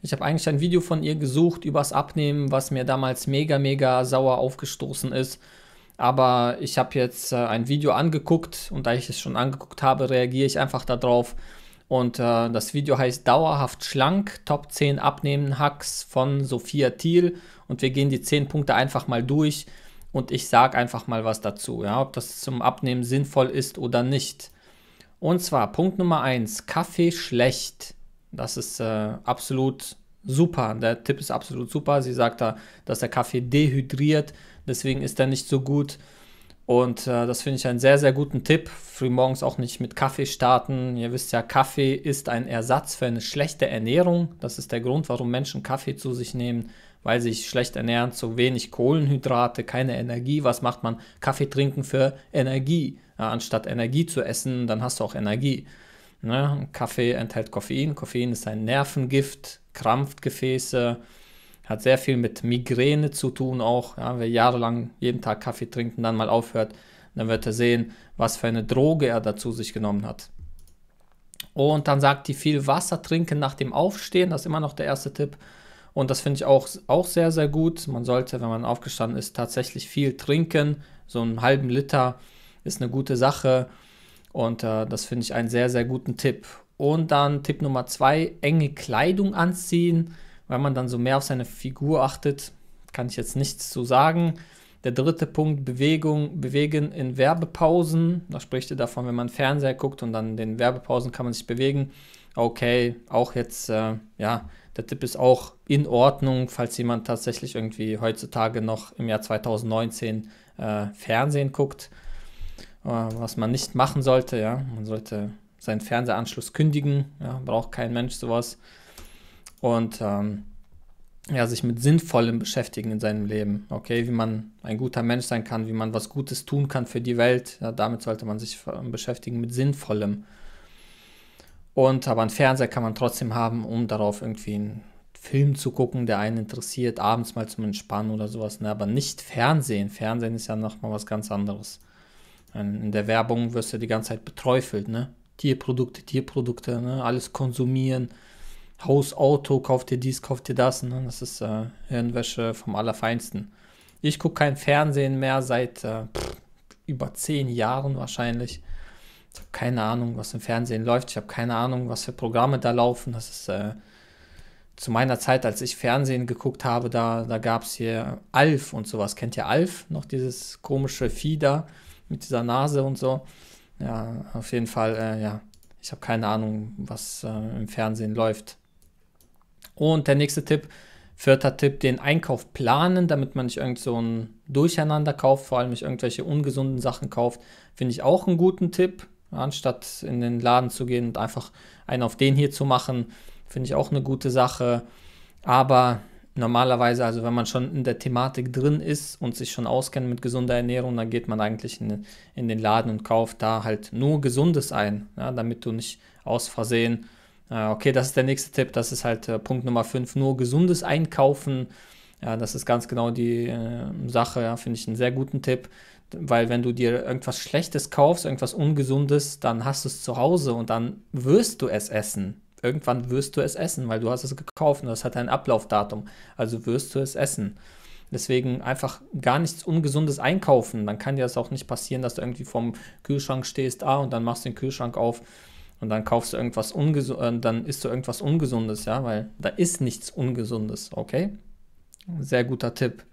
Ich habe eigentlich ein Video von ihr gesucht übers Abnehmen, was mir damals mega, mega sauer aufgestoßen ist. Aber ich habe jetzt äh, ein Video angeguckt und da ich es schon angeguckt habe, reagiere ich einfach darauf. Und äh, das Video heißt Dauerhaft schlank, Top 10 Abnehmen-Hacks von Sophia Thiel. Und wir gehen die 10 Punkte einfach mal durch und ich sage einfach mal was dazu, ja, ob das zum Abnehmen sinnvoll ist oder nicht. Und zwar Punkt Nummer 1, Kaffee schlecht. Das ist äh, absolut super. Der Tipp ist absolut super. Sie sagt da, dass der Kaffee dehydriert, deswegen ist er nicht so gut. Und äh, das finde ich einen sehr, sehr guten Tipp. Frühmorgens auch nicht mit Kaffee starten. Ihr wisst ja, Kaffee ist ein Ersatz für eine schlechte Ernährung. Das ist der Grund, warum Menschen Kaffee zu sich nehmen, weil sie sich schlecht ernähren, zu wenig Kohlenhydrate, keine Energie. Was macht man? Kaffee trinken für Energie. Ja, anstatt Energie zu essen, dann hast du auch Energie. Ne? Kaffee enthält Koffein. Koffein ist ein Nervengift, krampft Gefäße, hat sehr viel mit Migräne zu tun auch. Ja? Wer jahrelang jeden Tag Kaffee trinkt und dann mal aufhört, dann wird er sehen, was für eine Droge er dazu sich genommen hat. Und dann sagt die viel Wasser trinken nach dem Aufstehen, das ist immer noch der erste Tipp. Und das finde ich auch, auch sehr, sehr gut. Man sollte, wenn man aufgestanden ist, tatsächlich viel trinken. So einen halben Liter ist eine gute Sache. Und äh, das finde ich einen sehr, sehr guten Tipp. Und dann Tipp Nummer zwei, enge Kleidung anziehen. weil man dann so mehr auf seine Figur achtet, kann ich jetzt nichts zu sagen. Der dritte Punkt, Bewegung, bewegen in Werbepausen. Da spricht ihr davon, wenn man Fernseher guckt und dann in den Werbepausen kann man sich bewegen. Okay, auch jetzt, äh, ja, der Tipp ist auch in Ordnung, falls jemand tatsächlich irgendwie heutzutage noch im Jahr 2019 äh, Fernsehen guckt. Äh, was man nicht machen sollte. Ja? Man sollte seinen Fernsehanschluss kündigen, ja? braucht kein Mensch sowas. Und ähm, ja, sich mit Sinnvollem beschäftigen in seinem Leben. Okay, wie man ein guter Mensch sein kann, wie man was Gutes tun kann für die Welt. Ja, damit sollte man sich beschäftigen mit Sinnvollem. Und aber einen Fernseher kann man trotzdem haben, um darauf irgendwie einen Film zu gucken, der einen interessiert, abends mal zum Entspannen oder sowas. Ne? Aber nicht Fernsehen. Fernsehen ist ja nochmal was ganz anderes. In der Werbung wirst du die ganze Zeit beträufelt, ne? Tierprodukte, Tierprodukte, ne? alles konsumieren, Haus, Auto, kauf dir dies, kauf dir das, ne? das ist äh, Hirnwäsche vom Allerfeinsten. Ich gucke kein Fernsehen mehr seit äh, pff, über zehn Jahren wahrscheinlich. Ich habe keine Ahnung, was im Fernsehen läuft, ich habe keine Ahnung, was für Programme da laufen, das ist... Äh, zu meiner Zeit, als ich Fernsehen geguckt habe, da, da gab es hier Alf und sowas. Kennt ihr Alf? Noch dieses komische Vieh da mit dieser Nase und so. Ja, auf jeden Fall, äh, ja, ich habe keine Ahnung, was äh, im Fernsehen läuft. Und der nächste Tipp, vierter Tipp, den Einkauf planen, damit man nicht irgend so ein Durcheinander kauft, vor allem nicht irgendwelche ungesunden Sachen kauft, finde ich auch einen guten Tipp. Anstatt in den Laden zu gehen und einfach einen auf den hier zu machen, finde ich auch eine gute Sache. Aber normalerweise, also wenn man schon in der Thematik drin ist und sich schon auskennt mit gesunder Ernährung, dann geht man eigentlich in, in den Laden und kauft da halt nur Gesundes ein, ja, damit du nicht aus Versehen, äh, okay, das ist der nächste Tipp, das ist halt äh, Punkt Nummer 5, nur Gesundes einkaufen. Ja, das ist ganz genau die äh, Sache, ja, finde ich einen sehr guten Tipp, weil wenn du dir irgendwas Schlechtes kaufst, irgendwas Ungesundes, dann hast du es zu Hause und dann wirst du es essen irgendwann wirst du es essen, weil du hast es gekauft und das hat ein Ablaufdatum. Also wirst du es essen. Deswegen einfach gar nichts Ungesundes einkaufen. Dann kann dir das auch nicht passieren, dass du irgendwie vorm Kühlschrank stehst, ah, und dann machst du den Kühlschrank auf und dann kaufst du irgendwas ungesundes, äh, dann isst du irgendwas Ungesundes, ja, weil da ist nichts Ungesundes, okay? Sehr guter Tipp.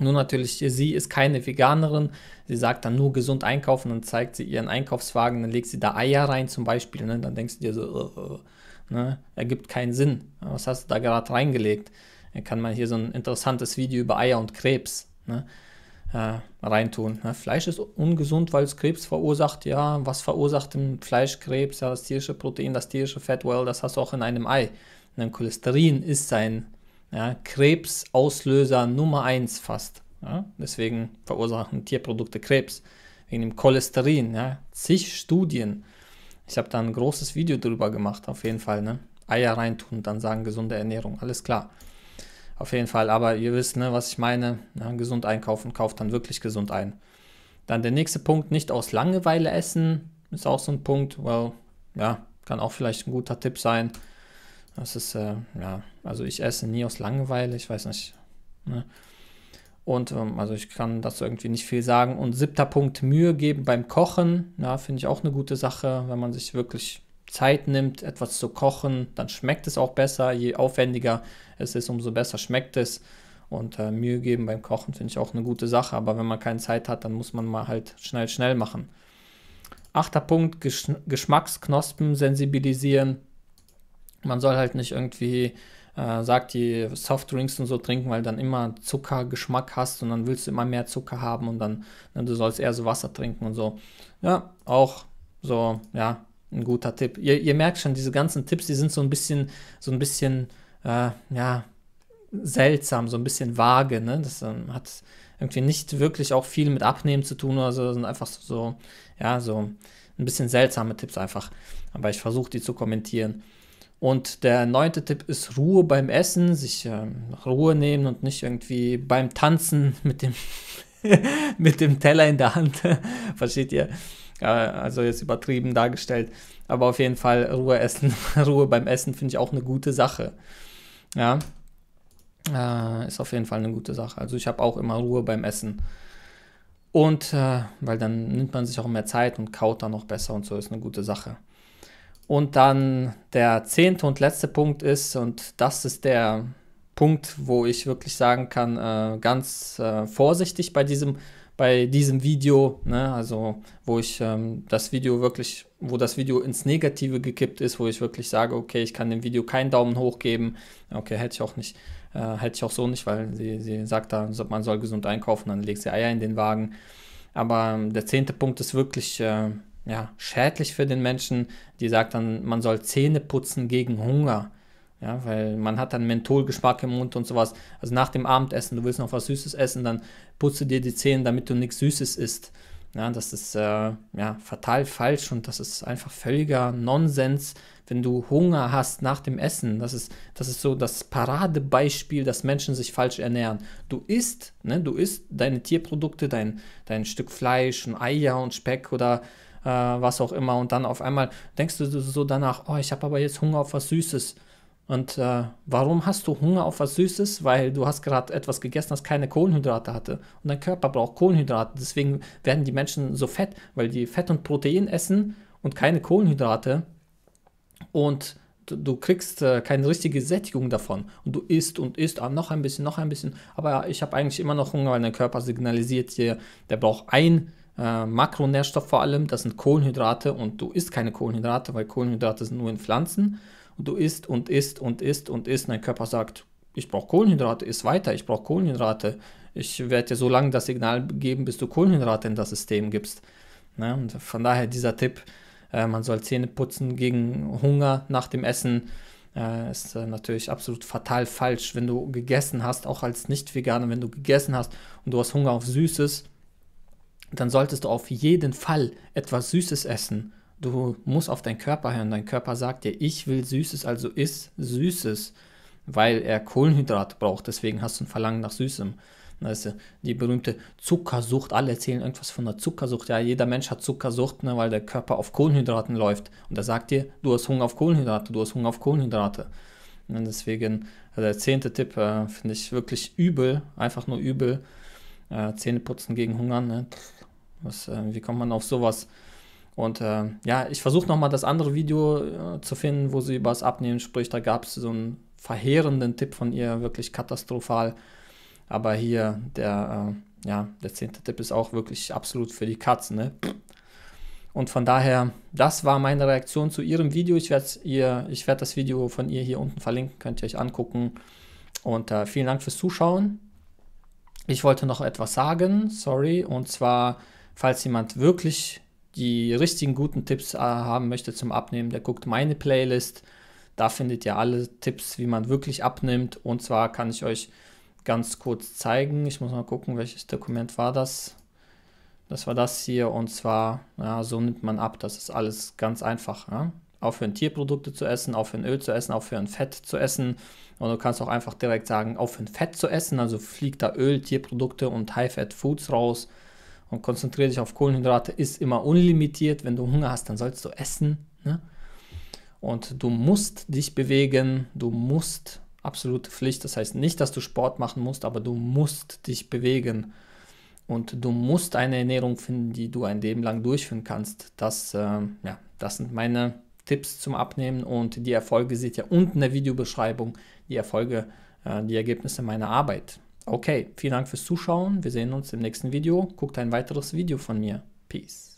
Nur natürlich, sie ist keine Veganerin. Sie sagt dann nur gesund einkaufen, dann zeigt sie ihren Einkaufswagen, dann legt sie da Eier rein zum Beispiel. Ne? Dann denkst du dir so, äh, äh ne? ergibt keinen Sinn. Was hast du da gerade reingelegt? Da kann man hier so ein interessantes Video über Eier und Krebs ne? äh, reintun. Ne? Fleisch ist ungesund, weil es Krebs verursacht. Ja, was verursacht im Fleisch Krebs? Ja, das tierische Protein, das tierische Fett. Well, das hast du auch in einem Ei. Und ne, Cholesterin ist ein ja, Krebsauslöser Nummer 1 fast. Ja, deswegen verursachen Tierprodukte Krebs. Wegen dem Cholesterin. Ja, zig Studien. Ich habe da ein großes Video drüber gemacht, auf jeden Fall. Ne? Eier reintun, dann sagen gesunde Ernährung. Alles klar. Auf jeden Fall. Aber ihr wisst, ne, was ich meine. Ja, gesund einkaufen, kauft dann wirklich gesund ein. Dann der nächste Punkt, nicht aus Langeweile essen, ist auch so ein Punkt. Well, ja, kann auch vielleicht ein guter Tipp sein. Das ist, äh, ja, also ich esse nie aus Langeweile, ich weiß nicht. Ne? Und ähm, also ich kann dazu irgendwie nicht viel sagen. Und siebter Punkt, Mühe geben beim Kochen. Ja, finde ich auch eine gute Sache, wenn man sich wirklich Zeit nimmt, etwas zu kochen, dann schmeckt es auch besser. Je aufwendiger es ist, umso besser schmeckt es. Und äh, Mühe geben beim Kochen finde ich auch eine gute Sache. Aber wenn man keine Zeit hat, dann muss man mal halt schnell, schnell machen. Achter Punkt, Gesch Geschmacksknospen sensibilisieren. Man soll halt nicht irgendwie äh, sagt, die Softdrinks und so trinken, weil dann immer Zuckergeschmack hast und dann willst du immer mehr Zucker haben und dann, ne, du sollst eher so Wasser trinken und so. Ja, auch so, ja, ein guter Tipp. Ihr, ihr merkt schon, diese ganzen Tipps, die sind so ein bisschen, so ein bisschen, äh, ja, seltsam, so ein bisschen vage, ne? Das ähm, hat irgendwie nicht wirklich auch viel mit Abnehmen zu tun oder so, sind einfach so, ja, so ein bisschen seltsame Tipps einfach. Aber ich versuche die zu kommentieren. Und der neunte Tipp ist Ruhe beim Essen, sich äh, Ruhe nehmen und nicht irgendwie beim Tanzen mit dem, mit dem Teller in der Hand, versteht ihr? Äh, also jetzt übertrieben dargestellt. Aber auf jeden Fall Ruhe essen, Ruhe beim Essen finde ich auch eine gute Sache. Ja, äh, ist auf jeden Fall eine gute Sache. Also ich habe auch immer Ruhe beim Essen. Und äh, weil dann nimmt man sich auch mehr Zeit und kaut dann noch besser und so ist eine gute Sache. Und dann der zehnte und letzte Punkt ist, und das ist der Punkt, wo ich wirklich sagen kann, äh, ganz äh, vorsichtig bei diesem, bei diesem Video, ne? also wo ich ähm, das Video wirklich, wo das Video ins Negative gekippt ist, wo ich wirklich sage, okay, ich kann dem Video keinen Daumen hoch geben, okay, hätte ich auch nicht, äh, hätte ich auch so nicht, weil sie, sie sagt da, man soll gesund einkaufen, dann legt sie Eier in den Wagen. Aber ähm, der zehnte Punkt ist wirklich äh, ja, schädlich für den Menschen. Die sagt dann, man soll Zähne putzen gegen Hunger. Ja, weil man hat dann Mentholgeschmack im Mund und sowas. Also nach dem Abendessen, du willst noch was Süßes essen, dann putze dir die Zähne, damit du nichts Süßes isst. Ja, das ist äh, ja, fatal falsch und das ist einfach völliger Nonsens, wenn du Hunger hast nach dem Essen. Das ist, das ist so das Paradebeispiel, dass Menschen sich falsch ernähren. Du isst, ne, du isst deine Tierprodukte, dein, dein Stück Fleisch und Eier und Speck oder äh, was auch immer. Und dann auf einmal denkst du so danach, oh, ich habe aber jetzt Hunger auf was Süßes. Und äh, warum hast du Hunger auf was Süßes? Weil du hast gerade etwas gegessen, das keine Kohlenhydrate hatte. Und dein Körper braucht Kohlenhydrate. Deswegen werden die Menschen so fett, weil die Fett und Protein essen und keine Kohlenhydrate. Und du, du kriegst äh, keine richtige Sättigung davon. Und du isst und isst ah, noch ein bisschen, noch ein bisschen. Aber ich habe eigentlich immer noch Hunger, weil dein Körper signalisiert dir, der braucht ein äh, Makronährstoff vor allem, das sind Kohlenhydrate und du isst keine Kohlenhydrate, weil Kohlenhydrate sind nur in Pflanzen und du isst und isst und isst und isst und dein Körper sagt, ich brauche Kohlenhydrate, isst weiter, ich brauche Kohlenhydrate. Ich werde dir so lange das Signal geben, bis du Kohlenhydrate in das System gibst. Ne? Und von daher dieser Tipp, äh, man soll Zähne putzen gegen Hunger nach dem Essen, äh, ist äh, natürlich absolut fatal falsch, wenn du gegessen hast, auch als Nicht-Veganer, wenn du gegessen hast und du hast Hunger auf Süßes, dann solltest du auf jeden Fall etwas Süßes essen. Du musst auf deinen Körper hören. Dein Körper sagt dir, ich will Süßes, also isst Süßes, weil er Kohlenhydrate braucht. Deswegen hast du ein Verlangen nach Süßem. Weißt die berühmte Zuckersucht, alle erzählen irgendwas von der Zuckersucht. Ja, jeder Mensch hat Zuckersucht, ne, weil der Körper auf Kohlenhydraten läuft. Und er sagt dir, du hast Hunger auf Kohlenhydrate, du hast Hunger auf Kohlenhydrate. Und ne, deswegen, also der zehnte Tipp äh, finde ich wirklich übel, einfach nur übel. Äh, Zähne putzen gegen Hunger, ne? Was, äh, wie kommt man auf sowas? Und äh, ja, ich versuche nochmal das andere Video äh, zu finden, wo sie über das Abnehmen spricht. Da gab es so einen verheerenden Tipp von ihr, wirklich katastrophal. Aber hier, der, äh, ja, der zehnte Tipp ist auch wirklich absolut für die Katze. Ne? Und von daher, das war meine Reaktion zu ihrem Video. Ich werde werd das Video von ihr hier unten verlinken, könnt ihr euch angucken. Und äh, vielen Dank fürs Zuschauen. Ich wollte noch etwas sagen, sorry, und zwar Falls jemand wirklich die richtigen guten Tipps äh, haben möchte zum Abnehmen, der guckt meine Playlist. Da findet ihr alle Tipps, wie man wirklich abnimmt. Und zwar kann ich euch ganz kurz zeigen. Ich muss mal gucken, welches Dokument war das. Das war das hier. Und zwar, ja, so nimmt man ab. Das ist alles ganz einfach. Ja? Aufhören, Tierprodukte zu essen, aufhören, Öl zu essen, aufhören, Fett zu essen. Und du kannst auch einfach direkt sagen, aufhören, Fett zu essen. Also fliegt da Öl, Tierprodukte und High-Fat-Foods raus und konzentriere dich auf Kohlenhydrate, ist immer unlimitiert. Wenn du Hunger hast, dann sollst du essen. Ne? Und du musst dich bewegen, du musst, absolute Pflicht, das heißt nicht, dass du Sport machen musst, aber du musst dich bewegen. Und du musst eine Ernährung finden, die du ein Leben lang durchführen kannst. Das, äh, ja, das sind meine Tipps zum Abnehmen und die Erfolge seht ihr unten in der Videobeschreibung. Die Erfolge, äh, die Ergebnisse meiner Arbeit. Okay, vielen Dank fürs Zuschauen. Wir sehen uns im nächsten Video. Guckt ein weiteres Video von mir. Peace.